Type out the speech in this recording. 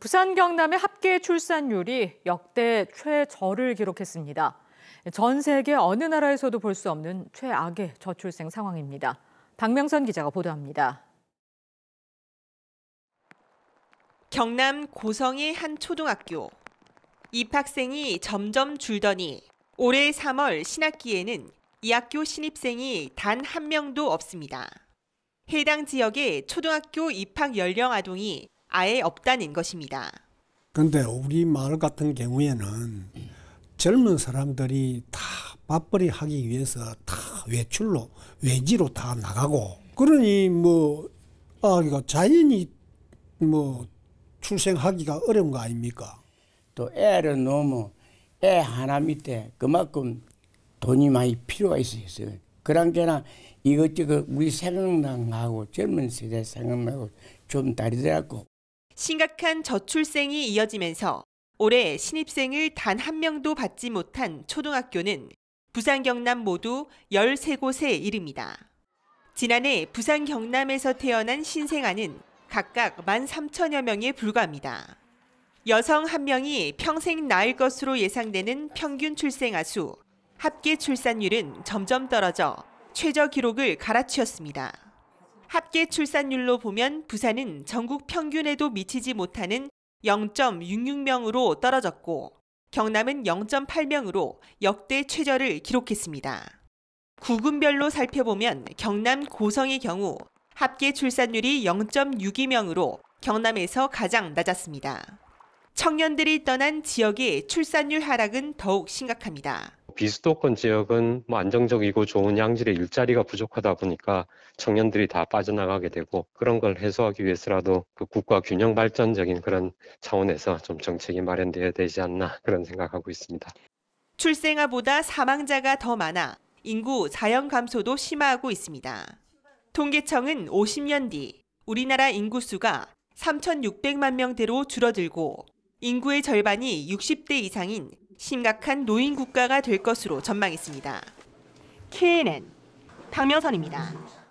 부산 경남의 합계 출산율이 역대 최저를 기록했습니다. 전 세계 어느 나라에서도 볼 수 없는 최악의 저출생 상황입니다. 박명선 기자가 보도합니다. 경남 고성의 한 초등학교. 입학생이 점점 줄더니 올해 3월 신학기에는 이 학교 신입생이 단 한 명도 없습니다. 해당 지역의 초등학교 입학 연령 아동이 아예 없다는 것입니다. 근데 우리 마을 같은 경우에는 젊은 사람들이 다 맞벌이 하기 위해서 다 외출로 외지로 다 나가고 그러니 뭐 아기가 자연히 뭐 출생하기가 어려운 거 아닙니까? 또 애를 놓으애 하나 밑에 그만큼 돈이 많이 필요가 있어요. 그랑께나 이것저것 우리 생각나고 젊은 세대 생각나고 좀 다르더라고. 심각한 저출생이 이어지면서 올해 신입생을 단 한 명도 받지 못한 초등학교는 부산 경남 모두 13곳에 이릅니다. 지난해 부산 경남에서 태어난 신생아는 각각 13,000여 명에 불과합니다. 여성 한명이 평생 낳을 것으로 예상되는 평균 출생아 수, 합계 출산율은 점점 떨어져 최저 기록을 갈아치웠습니다. 합계 출산율로 보면 부산은 전국 평균에도 미치지 못하는 0.66명으로 떨어졌고 경남은 0.8명으로 역대 최저를 기록했습니다. 구군별로 살펴보면 경남 고성의 경우 합계 출산율이 0.62명으로 경남에서 가장 낮았습니다. 청년들이 떠난 지역의 출산율 하락은 더욱 심각합니다. 비수도권 지역은 뭐 안정적이고 좋은 양질의 일자리가 부족하다 보니까 청년들이 다 빠져나가게 되고 그런 걸 해소하기 위해서라도 그 국가 균형 발전적인 그런 차원에서 좀 정책이 마련되어야 되지 않나 그런 생각하고 있습니다. 출생아보다 사망자가 더 많아 인구 자연 감소도 심화하고 있습니다. 통계청은 50년 뒤 우리나라 인구수가 3,600만 명대로 줄어들고 인구의 절반이 60대 이상인 심각한 노인 국가가 될 것으로 전망했습니다. KNN 박명선입니다.